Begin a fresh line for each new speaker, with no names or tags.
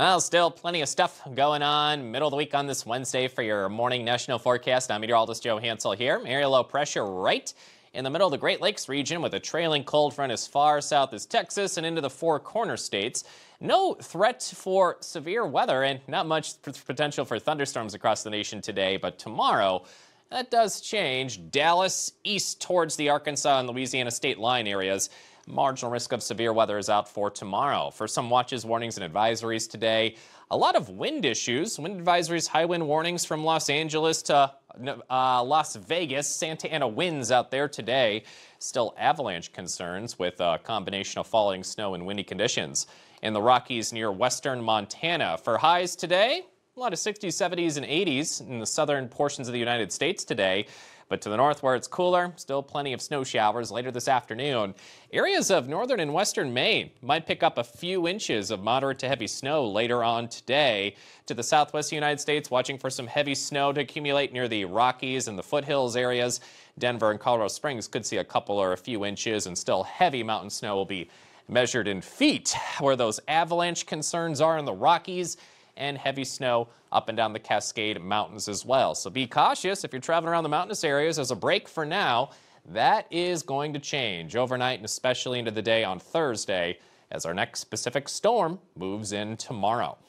Well, still plenty of stuff going on middle of the week on this Wednesday for your morning national forecast. I'm meteorologist Joe Hansel here. Area low pressure right in the middle of the Great Lakes region with a trailing cold front as far south as Texas and into the Four Corner states. No threat for severe weather and not much potential for thunderstorms across the nation today, but tomorrow that does change. Dallas east towards the Arkansas and Louisiana state line areas. Marginal risk of severe weather is out for tomorrow. For some watches, warnings, and advisories today, a lot of wind issues. Wind advisories, high wind warnings from Los Angeles to uh, Las Vegas. Santa Ana winds out there today. Still avalanche concerns with a combination of falling snow and windy conditions. In the Rockies near western Montana. For highs today, a lot of 60s, 70s, and 80s in the southern portions of the United States today. But to the north, where it's cooler, still plenty of snow showers later this afternoon. Areas of northern and western Maine might pick up a few inches of moderate to heavy snow later on today. To the southwest United States, watching for some heavy snow to accumulate near the Rockies and the foothills areas. Denver and Colorado Springs could see a couple or a few inches, and still heavy mountain snow will be measured in feet. Where those avalanche concerns are in the Rockies, and heavy snow up and down the Cascade Mountains as well. So be cautious if you're traveling around the mountainous areas. As a break for now. That is going to change overnight and especially into the day on Thursday as our next specific storm moves in tomorrow.